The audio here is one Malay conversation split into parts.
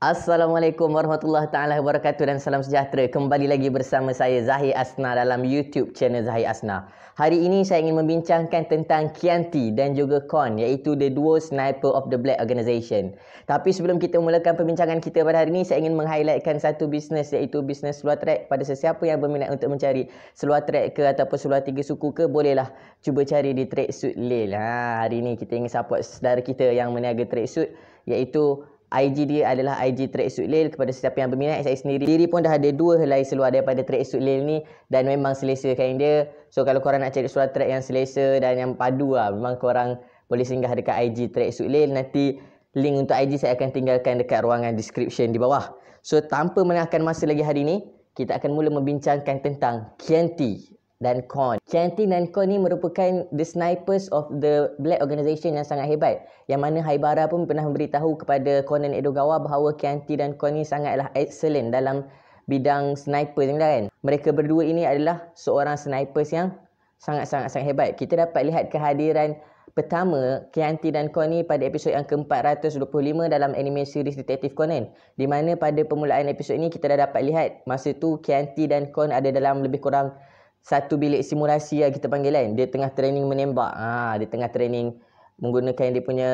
Assalamualaikum warahmatullahi taala wabarakatuh dan salam sejahtera. Kembali lagi bersama saya Zahir Asna dalam YouTube channel Zahir Asna. Hari ini saya ingin membincangkan tentang Kianti dan juga Kon iaitu the duo sniper of the Black organisation. Tapi sebelum kita mulakan perbincangan kita pada hari ini, saya ingin meng satu bisnes iaitu bisnes seluar track pada sesiapa yang berminat untuk mencari seluar track ke ataupun seluar tiga suku ke bolehlah cuba cari di Tracksuit Lil. Ha, hari ini kita ingin support saudara kita yang meniaga Tracksuit iaitu IG dia adalah IG Tracksuit Lil kepada setiap yang berminat saya sendiri diri pun dah ada dua helai seluar daripada Tracksuit Lil ni dan memang selesa kain dia so kalau korang nak cari seluar track yang selesa dan yang padu lah memang korang boleh singgah dekat IG Tracksuit Lil nanti link untuk IG saya akan tinggalkan dekat ruangan description di bawah so tanpa menengahkan masa lagi hari ni kita akan mula membincangkan tentang Kianti dan Korn. Chanti dan Korn ni merupakan the snipers of the black organisation yang sangat hebat. Yang mana Haibara pun pernah memberitahu kepada Conan Edogawa bahawa Chanti dan Korn ni sangatlah excellent dalam bidang sniper ni kan. Mereka berdua ini adalah seorang snipers yang sangat-sangat-sangat hebat. Kita dapat lihat kehadiran pertama Kianti dan Conan pada episod yang ke-425 dalam anime series Detective Conan di mana pada permulaan episod ini kita dah dapat lihat masa tu Kianti dan Conan ada dalam lebih kurang satu bilik simulasi lah kita panggil kan. Dia tengah training menembak. Ha, dia tengah training menggunakan dia punya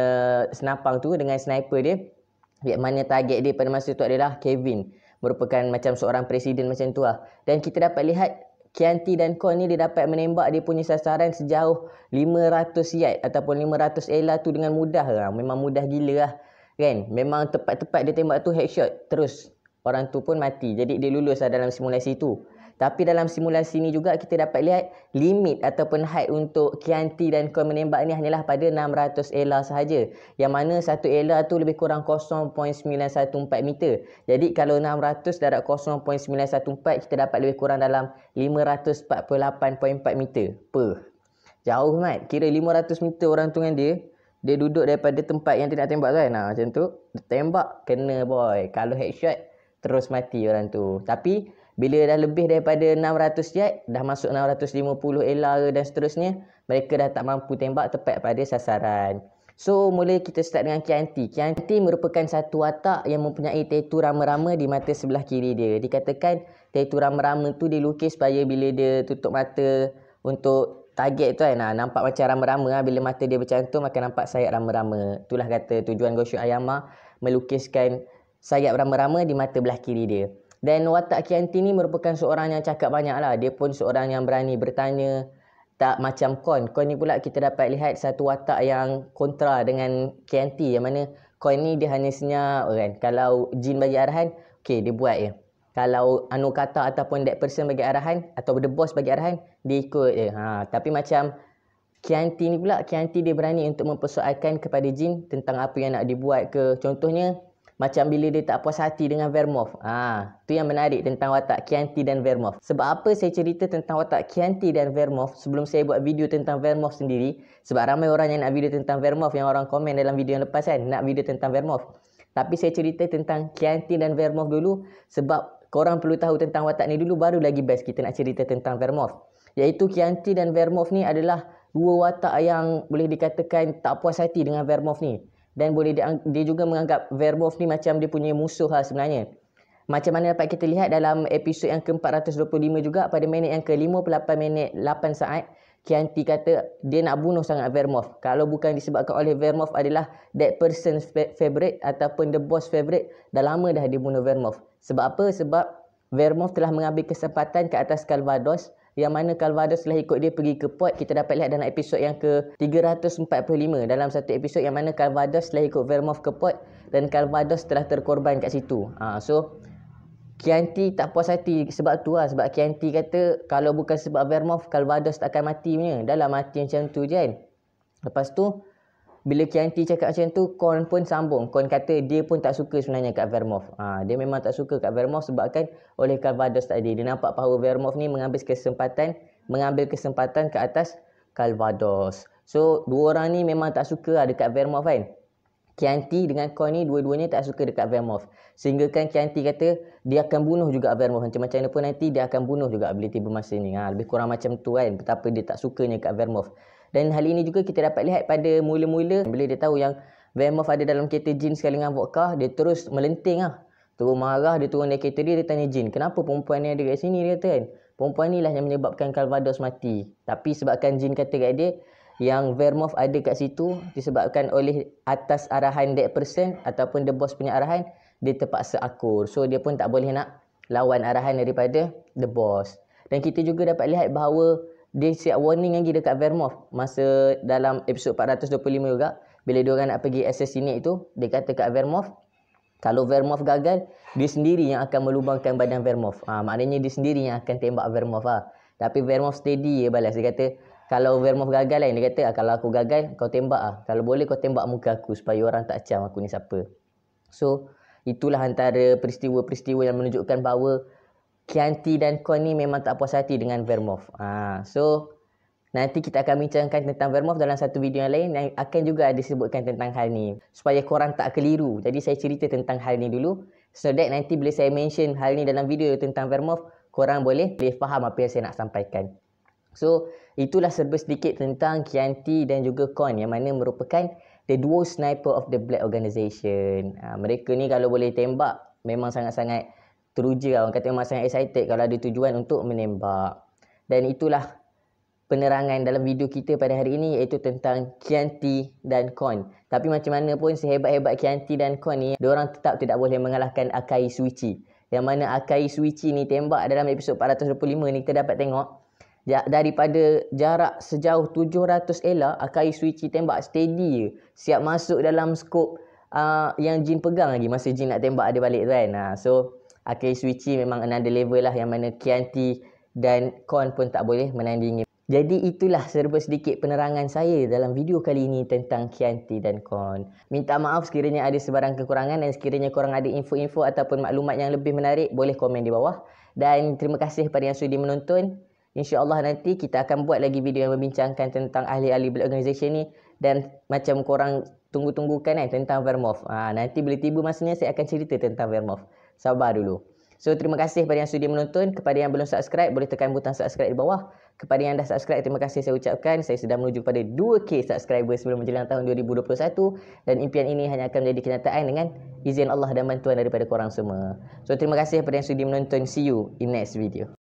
senapang tu dengan sniper dia. Yang mana target dia pada masa tu adalah Kevin. Merupakan macam seorang presiden macam tu lah. Dan kita dapat lihat Kianti dan Kon ni dia dapat menembak dia punya sasaran sejauh 500 yard ataupun 500 ela tu dengan mudah lah. Memang mudah gila lah. Kan? Memang tepat-tepat dia tembak tu headshot. Terus orang tu pun mati. Jadi dia lulus lah dalam simulasi tu. Tapi dalam simulasi ni juga kita dapat lihat limit ataupun height untuk Kianti dan kau menembak ni hanyalah pada 600 ELA sahaja. Yang mana satu ELA tu lebih kurang 0.914 meter. Jadi kalau 600 darat 0.914 kita dapat lebih kurang dalam 548.4 meter per. Jauh mat. Kira 500 meter orang tungan dia. Dia duduk daripada tempat yang dia nak tembak tu kan. Nah, ha, macam tu. Tembak kena boy. Kalau headshot terus mati orang tu. Tapi bila dah lebih daripada 600 yard dah masuk 650 ela dan seterusnya mereka dah tak mampu tembak tepat pada sasaran So mula kita start dengan Kianti. Kianti merupakan satu watak yang mempunyai tatu rama-rama di mata sebelah kiri dia. Dikatakan tatu rama-rama tu dilukis supaya bila dia tutup mata untuk target tu kan. Ha, nampak macam rama-rama lah. Bila mata dia bercantum akan nampak sayap rama-rama. Itulah kata tujuan Goshu Ayama melukiskan sayap rama-rama di mata belah kiri dia. Dan watak Kianti ni merupakan seorang yang cakap banyak lah. Dia pun seorang yang berani bertanya. Tak macam Kon. Kon ni pula kita dapat lihat satu watak yang kontra dengan Kianti. Yang mana Kon ni dia hanya senyap kan. Kalau Jin bagi arahan, okey dia buat je. Kalau Anu kata ataupun that person bagi arahan. Atau the boss bagi arahan, dia ikut je. Ha, tapi macam Kianti ni pula, Kianti dia berani untuk mempersoalkan kepada Jin tentang apa yang nak dibuat ke. Contohnya, macam bila dia tak puas hati dengan Vermov. Ha, tu yang menarik tentang watak Kianti dan Vermov. Sebab apa saya cerita tentang watak Kianti dan Vermov sebelum saya buat video tentang Vermov sendiri? Sebab ramai orang yang nak video tentang Vermov yang orang komen dalam video yang lepas kan, nak video tentang Vermov. Tapi saya cerita tentang Kianti dan Vermov dulu sebab korang perlu tahu tentang watak ni dulu baru lagi best kita nak cerita tentang Vermov. Iaitu Kianti dan Vermov ni adalah dua watak yang boleh dikatakan tak puas hati dengan Vermov ni dan boleh dia, dia juga menganggap Verbov ni macam dia punya musuh lah sebenarnya. Macam mana dapat kita lihat dalam episod yang ke-425 juga pada minit yang ke-58 minit 8 saat Kianti kata dia nak bunuh sangat Vermov. Kalau bukan disebabkan oleh Vermov adalah that person's favorite ataupun the boss favorite dah lama dah dia bunuh Vermov. Sebab apa? Sebab Vermov telah mengambil kesempatan ke atas Calvados yang mana Calvados telah ikut dia pergi ke port kita dapat lihat dalam episod yang ke 345 dalam satu episod yang mana Calvados telah ikut Vermouth ke port dan Calvados telah terkorban kat situ ha, so Kianti tak puas hati sebab tu lah. Sebab Kianti kata kalau bukan sebab Vermouth, Calvados tak akan mati punya. Dah lah mati macam tu je kan. Lepas tu, bila Kianti cakap macam tu, Korn pun sambung. Korn kata dia pun tak suka sebenarnya kat Vermov. Ha, dia memang tak suka kat Vermov sebabkan oleh Calvados tadi. Dia nampak power Vermov ni mengambil kesempatan mengambil kesempatan ke atas Calvados. So, dua orang ni memang tak suka lah dekat Vermov kan. Kianti dengan Korn ni dua-duanya tak suka dekat Vermov. Sehingga kan Kianti kata dia akan bunuh juga Vermov. Macam macam mana pun nanti dia akan bunuh juga ability bermasa ni. Ha, lebih kurang macam tu kan. Betapa dia tak sukanya kat Vermov. Dan hal ini juga kita dapat lihat pada mula-mula bila dia tahu yang Vemov ada dalam kereta Jin sekali dengan vodka, dia terus melenting lah. Terus marah, dia turun dari kereta dia, dia tanya Jin, kenapa perempuan ni ada kat sini? Dia kata kan, perempuan ni lah yang menyebabkan Calvados mati. Tapi sebabkan Jin kata kat dia, yang Vermov ada kat situ disebabkan oleh atas arahan that person ataupun the boss punya arahan, dia terpaksa akur. So dia pun tak boleh nak lawan arahan daripada the boss. Dan kita juga dapat lihat bahawa dia siap warning lagi dekat Vermov masa dalam episod 425 juga bila dia orang nak pergi assassinate itu dia kata kat Vermov kalau Vermov gagal dia sendiri yang akan melubangkan badan Vermov ha, ah, maknanya dia sendiri yang akan tembak Vermov ha. Ah. tapi Vermov steady dia balas dia kata kalau Vermov gagal lain dia kata ah, kalau aku gagal kau tembak ah kalau boleh kau tembak muka aku supaya orang tak cam aku ni siapa so itulah antara peristiwa-peristiwa yang menunjukkan bahawa Kianti dan Kon ni memang tak puas hati dengan Vermov. Ha, ah, so, nanti kita akan bincangkan tentang Vermov dalam satu video yang lain yang akan juga disebutkan tentang hal ni. Supaya korang tak keliru. Jadi, saya cerita tentang hal ni dulu. So that nanti bila saya mention hal ni dalam video tentang Vermov, korang boleh boleh faham apa yang saya nak sampaikan. So, itulah serba sedikit tentang Kianti dan juga Kon yang mana merupakan the duo sniper of the Black organisation. Ha, ah, mereka ni kalau boleh tembak, memang sangat-sangat teruja lah. orang kata memang sangat excited kalau ada tujuan untuk menembak. Dan itulah penerangan dalam video kita pada hari ini iaitu tentang Kianti dan Kon. Tapi macam mana pun sehebat-hebat Kianti dan Kon ni, dia orang tetap tidak boleh mengalahkan Akai Suichi. Yang mana Akai Suichi ni tembak dalam episod 425 ni kita dapat tengok daripada jarak sejauh 700 elak Akai Suichi tembak steady je. Siap masuk dalam skop uh, yang Jin pegang lagi masa Jin nak tembak ada balik tu kan. Uh, so Akhir Suici memang another level lah yang mana Kianti dan Kon pun tak boleh menandingi. Jadi itulah serba sedikit penerangan saya dalam video kali ini tentang Kianti dan Kon. Minta maaf sekiranya ada sebarang kekurangan dan sekiranya korang ada info-info ataupun maklumat yang lebih menarik boleh komen di bawah. Dan terima kasih kepada yang sudi menonton. InsyaAllah nanti kita akan buat lagi video yang membincangkan tentang ahli-ahli Black Organization ni. Dan macam korang tunggu-tunggukan kan tentang Vermov. Ha, ah, nanti bila tiba masanya saya akan cerita tentang Vermov sabar dulu. So terima kasih kepada yang sudah menonton, kepada yang belum subscribe boleh tekan butang subscribe di bawah. Kepada yang dah subscribe terima kasih saya ucapkan. Saya sedang menuju kepada 2k subscriber sebelum menjelang tahun 2021 dan impian ini hanya akan menjadi kenyataan dengan izin Allah dan bantuan daripada korang semua. So terima kasih kepada yang sudah menonton. See you in next video.